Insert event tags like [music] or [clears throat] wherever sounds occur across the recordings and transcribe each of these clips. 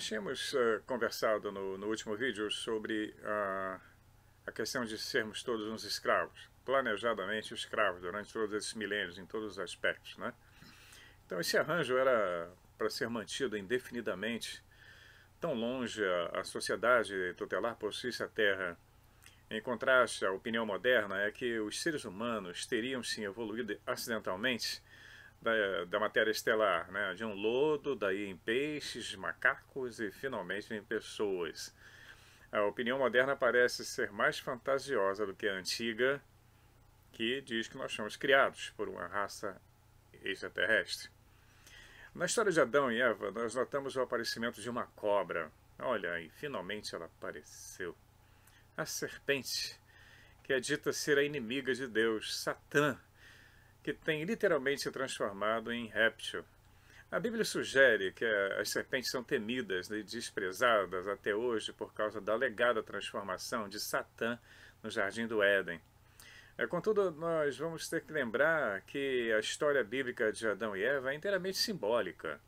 nós tínhamos uh, conversado no, no, último vídeo sobre uh, a questão de sermos todos uns escravos, planejadamente escravos durante todos esses milênios, em todos os aspectos. Né? Então esse arranjo era para ser mantido indefinidamente, tão longe a, a sociedade tutelar possuísse a terra. Em contraste, a opinião moderna é que os seres humanos teriam sim evoluído acidentalmente da, da matéria estelar, né? de um lodo, daí em peixes, macacos e finalmente em pessoas. A opinião moderna parece ser mais fantasiosa do que a antiga, que diz que nós somos criados por uma raça extraterrestre. Na história de Adão e Eva, nós notamos o aparecimento de uma cobra. Olha, e finalmente ela apareceu. A serpente, que é dita ser a inimiga de Deus, Satã, que tem literalmente se transformado em réptil. A Bíblia sugere que as serpentes são temidas e desprezadas até hoje por causa da alegada transformação de Satã no Jardim do Éden. É, contudo, nós vamos ter que lembrar que a história bíblica de Adão e Eva é inteiramente simbólica.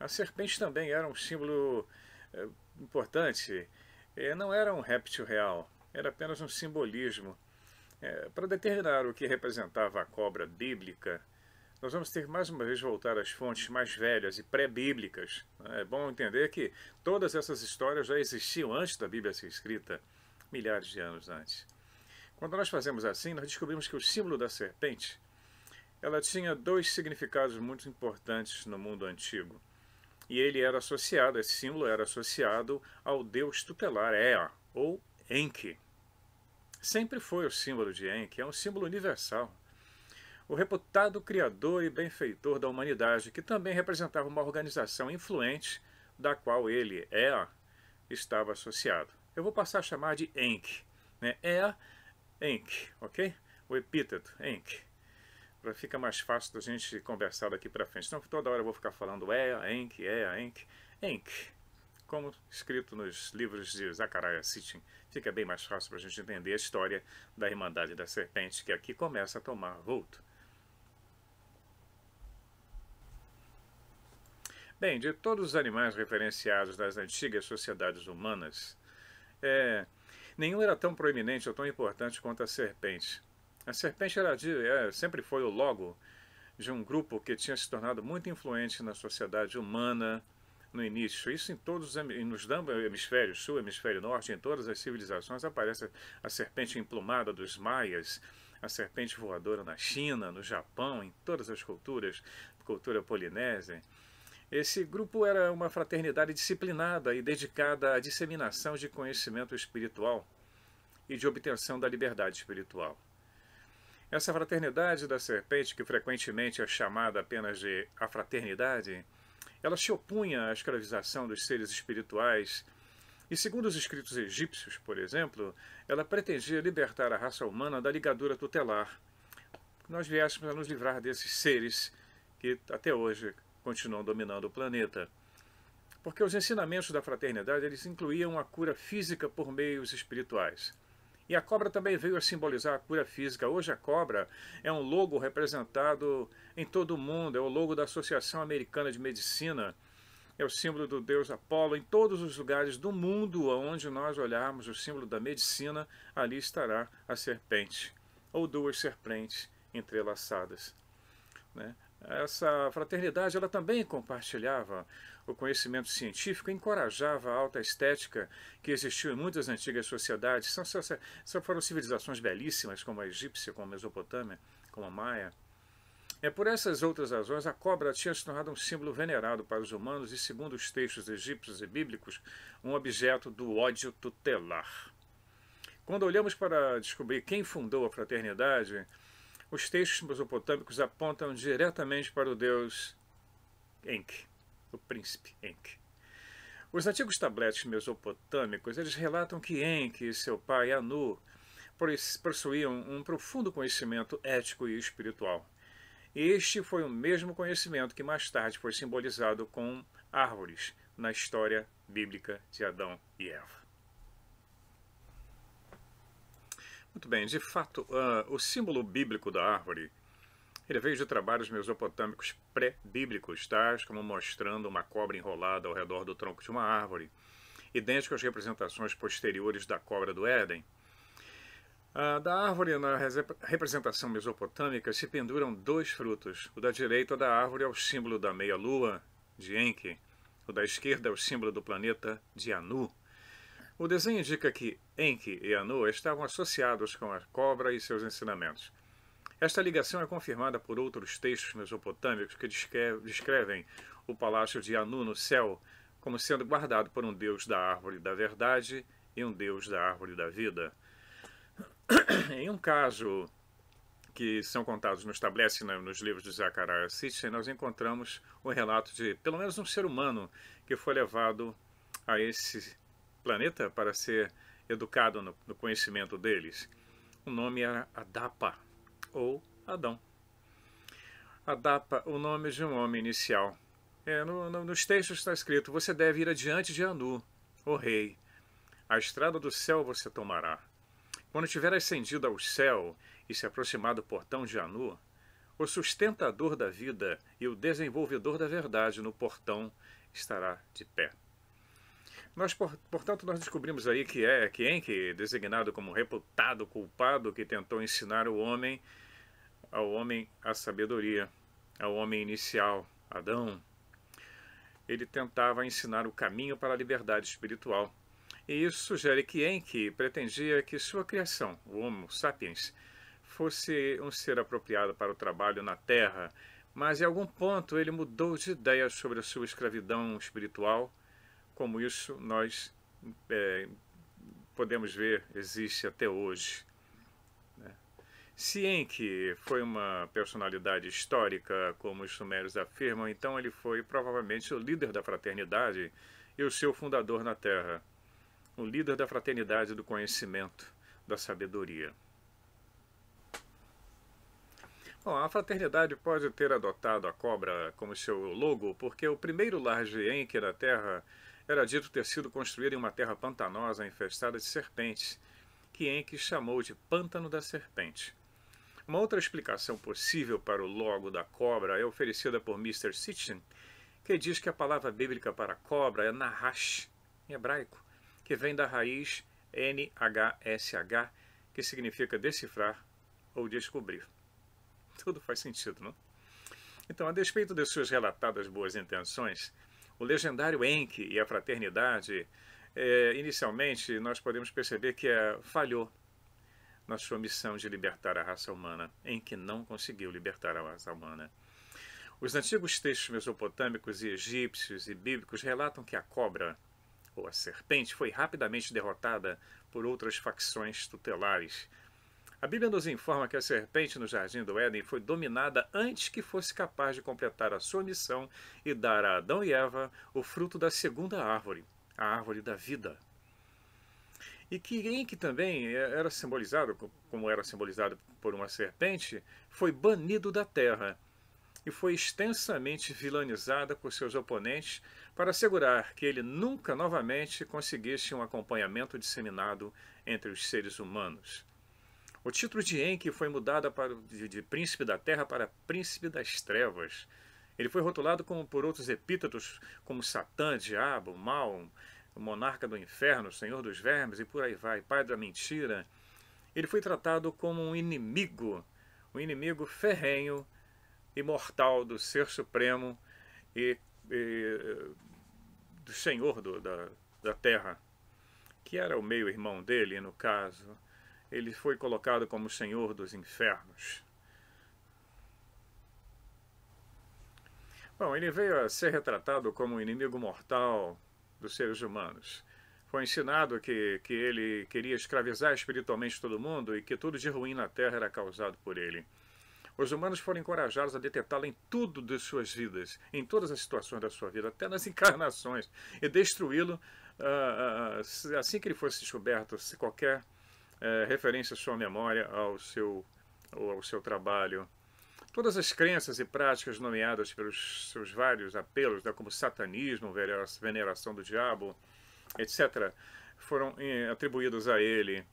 A serpente também era um símbolo é, importante. É, não era um réptil real, era apenas um simbolismo é, para determinar o que representava a cobra bíblica, nós vamos ter que mais uma vez voltar às fontes mais velhas e pré-bíblicas. Né? É bom entender que todas essas histórias já existiam antes da Bíblia ser escrita, milhares de anos antes. Quando nós fazemos assim, nós descobrimos que o símbolo da serpente ela tinha dois significados muito importantes no mundo antigo. E ele era associado, esse símbolo era associado ao deus tutelar Ea, ou Enki, sempre foi o símbolo de En, é um símbolo universal. O reputado criador e benfeitor da humanidade, que também representava uma organização influente da qual ele, Ea, estava associado. Eu vou passar a chamar de Enk. Né? Ea, Enk, ok? O epíteto, Enk. Para ficar mais fácil da gente conversar daqui para frente. Então, toda hora eu vou ficar falando Ea, Enk, Ea, Enk. Enk, como escrito nos livros de Zachariah Sitchin, fica bem mais fácil para a gente entender a história da Irmandade da Serpente, que aqui começa a tomar vulto. Bem, de todos os animais referenciados nas antigas sociedades humanas, é, nenhum era tão proeminente ou tão importante quanto a serpente. A serpente era de, é, sempre foi o logo de um grupo que tinha se tornado muito influente na sociedade humana, no início. Isso em todos nos hemisférios sul, hemisfério norte, em todas as civilizações aparece a serpente emplumada dos maias, a serpente voadora na China, no Japão, em todas as culturas, cultura polinésia. Esse grupo era uma fraternidade disciplinada e dedicada à disseminação de conhecimento espiritual e de obtenção da liberdade espiritual. Essa fraternidade da serpente, que frequentemente é chamada apenas de a fraternidade, ela se opunha à escravização dos seres espirituais. E segundo os escritos egípcios, por exemplo, ela pretendia libertar a raça humana da ligadura tutelar. Nós viéssemos a nos livrar desses seres que até hoje continuam dominando o planeta. Porque os ensinamentos da fraternidade eles incluíam a cura física por meios espirituais. E a cobra também veio a simbolizar a cura física. Hoje a cobra é um logo representado em todo o mundo, é o logo da Associação Americana de Medicina, é o símbolo do deus Apolo. Em todos os lugares do mundo onde nós olharmos o símbolo da medicina, ali estará a serpente, ou duas serpentes entrelaçadas. Né? Essa fraternidade ela também compartilhava o conhecimento científico encorajava a alta estética que existiu em muitas antigas sociedades. São, são, foram civilizações belíssimas, como a egípcia, como a mesopotâmia, como a maia. É por essas outras razões a cobra tinha se tornado um símbolo venerado para os humanos e, segundo os textos egípcios e bíblicos, um objeto do ódio tutelar. Quando olhamos para descobrir quem fundou a fraternidade, os textos mesopotâmicos apontam diretamente para o deus Enki o príncipe Enki. Os antigos tabletes mesopotâmicos eles relatam que Enki e seu pai Anu possuíam um profundo conhecimento ético e espiritual. Este foi o mesmo conhecimento que mais tarde foi simbolizado com árvores na história bíblica de Adão e Eva. Muito bem, de fato, uh, o símbolo bíblico da árvore ele veio de trabalhos mesopotâmicos pré-bíblicos, tais como mostrando uma cobra enrolada ao redor do tronco de uma árvore, idêntico às representações posteriores da cobra do Éden. da árvore na representação mesopotâmica se penduram dois frutos. O da direita da árvore é o símbolo da meia-lua, de Enki. O da esquerda é o símbolo do planeta de Anu. O desenho indica que Enki e Anu estavam associados com a cobra e seus ensinamentos. Esta ligação é confirmada por outros textos mesopotâmicos que descrevem o palácio de Anu no céu como sendo guardado por um deus da árvore da verdade e um deus da árvore da vida. [clears throat] em um caso que são contados nos estabelece né, nos livros de Zachariah Sitchin, nós encontramos o um relato de pelo menos um ser humano que foi levado a esse planeta para ser educado no, no conhecimento deles. O nome era Adapa, ou Adão. Adapa, o nome de um homem inicial. É, no, no, nos textos está escrito: Você deve ir adiante de Anu, o rei. A estrada do céu você tomará. Quando tiver ascendido ao céu e se aproximar do portão de Anu, o sustentador da vida e o desenvolvedor da verdade no portão estará de pé. Nós, portanto, nós descobrimos aí que é Kenke, é, é designado como reputado culpado que tentou ensinar o homem ao homem a sabedoria, ao homem inicial, Adão. Ele tentava ensinar o caminho para a liberdade espiritual. E isso sugere que Enki pretendia que sua criação, o Homo sapiens, fosse um ser apropriado para o trabalho na terra, mas em algum ponto ele mudou de ideia sobre a sua escravidão espiritual. Como isso nós é, podemos ver existe até hoje. Se Enki foi uma personalidade histórica, como os sumérios afirmam, então ele foi provavelmente o líder da fraternidade e o seu fundador na Terra, o líder da fraternidade do conhecimento, da sabedoria. Bom, a fraternidade pode ter adotado a cobra como seu logo porque o primeiro lar de Enki da Terra era dito ter sido construído em uma terra pantanosa infestada de serpentes, que Enki chamou de Pântano da Serpente. Uma outra explicação possível para o logo da cobra é oferecida por Mr. Sitchin, que diz que a palavra bíblica para cobra é nahash, em hebraico, que vem da raiz NHSH, que significa decifrar ou descobrir. Tudo faz sentido, não? Então, a despeito de suas relatadas boas intenções, o legendário Enki e a fraternidade, eh, inicialmente nós podemos perceber que eh, falhou na sua missão de libertar a raça humana, em que não conseguiu libertar a raça humana. Os antigos textos mesopotâmicos e egípcios e bíblicos relatam que a cobra, ou a serpente, foi rapidamente derrotada por outras facções tutelares. A Bíblia nos informa que a serpente no jardim do Éden foi dominada antes que fosse capaz de completar a sua missão e dar a Adão e Eva o fruto da segunda árvore, a árvore da vida e que Enki também é, era simbolizado, como era simbolizado por uma serpente, foi banido da terra e foi extensamente vilanizada por seus oponentes para assegurar que ele nunca novamente conseguisse um acompanhamento disseminado entre os seres humanos. O título de Enki foi mudado para, de, de Príncipe da Terra para Príncipe das Trevas. Ele foi rotulado como, por outros epítetos como Satã, Diabo, Mal, o monarca do inferno, o senhor dos vermes e por aí vai, pai da mentira, ele foi tratado como um inimigo, um inimigo ferrenho, e mortal do ser supremo e, e do senhor do, da, da terra, que era o meio-irmão dele, no caso. Ele foi colocado como senhor dos infernos. Bom, ele veio a ser retratado como um inimigo mortal, dos seres humanos. Foi ensinado que, que ele queria escravizar espiritualmente todo mundo e que tudo de ruim na Terra era causado por ele. Os humanos foram encorajados a detectá-lo em tudo de suas vidas, em todas as situações da sua vida, até nas [laughs] encarnações, e destruí-lo uh, uh, assim que ele fosse descoberto, se qualquer uh, referência à sua memória, ao seu, ou ao seu trabalho, Todas as crenças e práticas nomeadas pelos seus vários apelos, né, como satanismo, veneração do diabo, etc., foram eh, atribuídas a ele.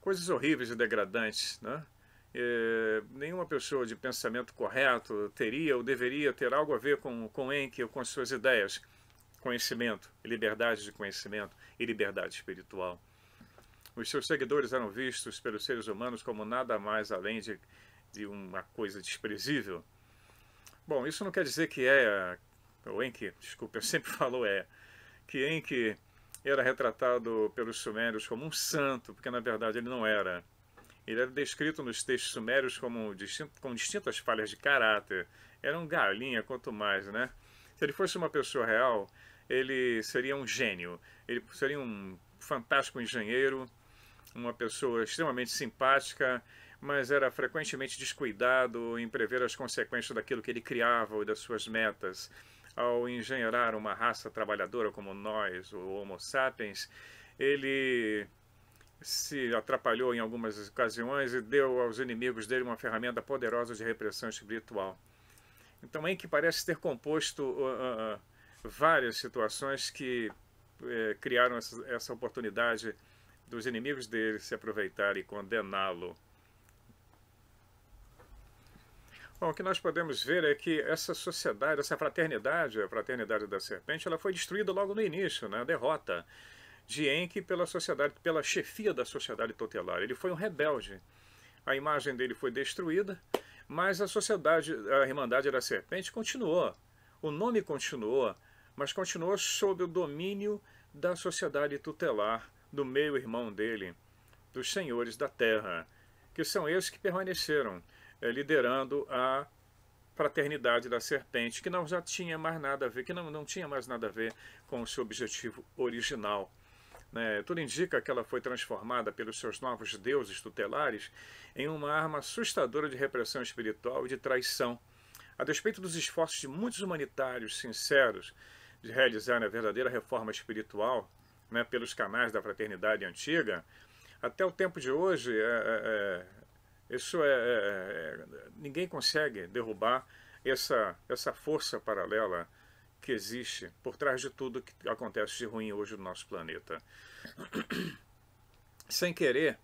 Coisas horríveis e degradantes, né? Eh, nenhuma pessoa de pensamento correto teria ou deveria ter algo a ver com, com Enki ou com suas ideias. Conhecimento, liberdade de conhecimento e liberdade espiritual. Os seus seguidores eram vistos pelos seres humanos como nada mais além de de uma coisa desprezível. Bom, isso não quer dizer que é, o Enki, desculpa, eu sempre [laughs] falo é, que Enki era retratado pelos sumérios como um santo, porque na verdade ele não era. Ele era descrito nos textos sumérios como distinto, com distintas falhas de caráter. Era um galinha, quanto mais, né? Se ele fosse uma pessoa real, ele seria um gênio. Ele seria um fantástico engenheiro, uma pessoa extremamente simpática mas era frequentemente descuidado em prever as consequências daquilo que ele criava ou das suas metas. Ao engenhar uma raça trabalhadora como nós, o Homo sapiens, ele se atrapalhou em algumas ocasiões e deu aos inimigos dele uma ferramenta poderosa de repressão espiritual. Então, em que parece ter composto uh, uh, uh várias situações que uh, criaram essa, essa oportunidade dos inimigos dele se aproveitarem e condená-lo. Bom, o que nós podemos ver é que essa sociedade, essa fraternidade, a fraternidade da serpente, ela foi destruída logo no início, na né? derrota de Enki pela sociedade, pela chefia da sociedade tutelar. Ele foi um rebelde. A imagem dele foi destruída, mas a sociedade, a Irmandade da Serpente continuou. O nome continuou, mas continuou sob o domínio da sociedade tutelar, do meio-irmão dele, dos senhores da terra, que são esses que permaneceram é, liderando a fraternidade da serpente, que não já tinha mais nada a ver, que não, não tinha mais nada a ver com o seu objetivo original. Né? Tudo indica que ela foi transformada pelos seus novos deuses tutelares em uma arma assustadora de repressão espiritual e de traição. A despeito dos esforços de muitos humanitários sinceros de realizar a verdadeira reforma espiritual né, pelos canais da fraternidade antiga, até o tempo de hoje, é, é, é isso é é, é, é, ninguém consegue derrubar essa, essa força paralela que existe por trás de tudo que acontece de ruim hoje no nosso planeta. [clears throat] Sem querer,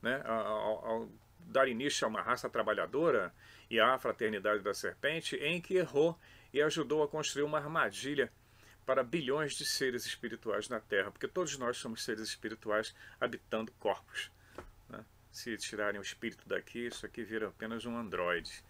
né, ao, ao dar início a uma raça trabalhadora e à fraternidade da serpente, em que errou e ajudou a construir uma armadilha para bilhões de seres espirituais na Terra, porque todos nós somos seres espirituais habitando corpos se tirarem o espírito daqui, isso aqui vira apenas um androide.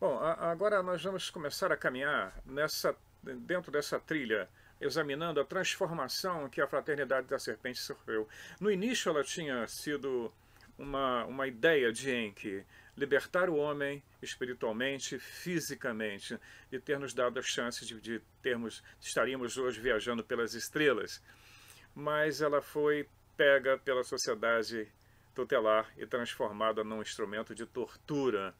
Bom, a, agora nós vamos começar a caminhar nessa, dentro dessa trilha, examinando a transformação que a Fraternidade da Serpente sofreu. No início ela tinha sido uma, uma ideia de Enki, libertar o homem espiritualmente, fisicamente, e ter nos dado a chance de, de termos, estaríamos hoje viajando pelas estrelas. Mas ela foi pega pela sociedade tutelar e transformada num instrumento de tortura.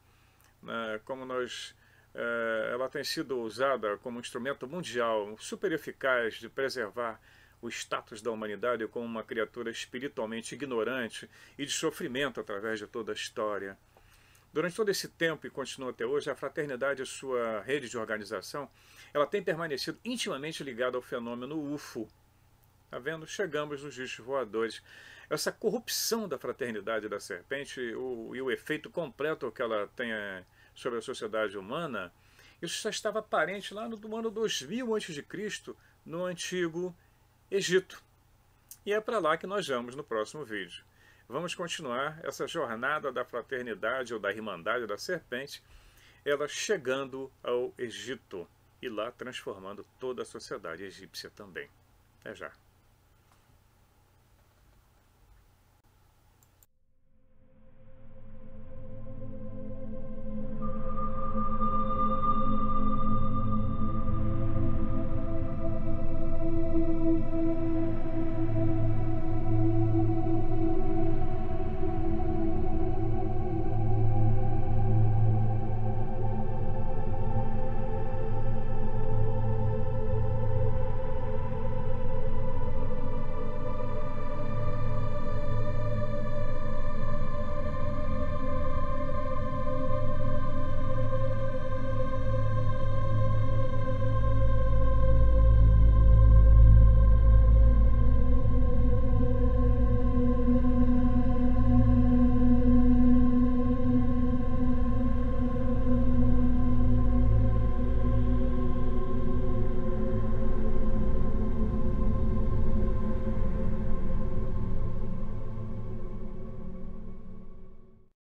Né? Como nós, é, ela tem sido usada como instrumento mundial, super eficaz de preservar o status da humanidade como uma criatura espiritualmente ignorante e de sofrimento através de toda a história. Durante todo esse tempo e continua até hoje, a fraternidade e sua rede de organização, ela tem permanecido intimamente ligada ao fenômeno UFO. Tá vendo? Chegamos nos bichos voadores essa corrupção da fraternidade da serpente o, e o efeito completo que ela tem eh, sobre a sociedade humana, isso já estava aparente lá no, no ano 2000 a.C., no antigo Egito. E é para lá que nós vamos no próximo vídeo. Vamos continuar essa jornada da fraternidade ou da irmandade da serpente, ela chegando ao Egito e lá transformando toda a sociedade egípcia também. Até já.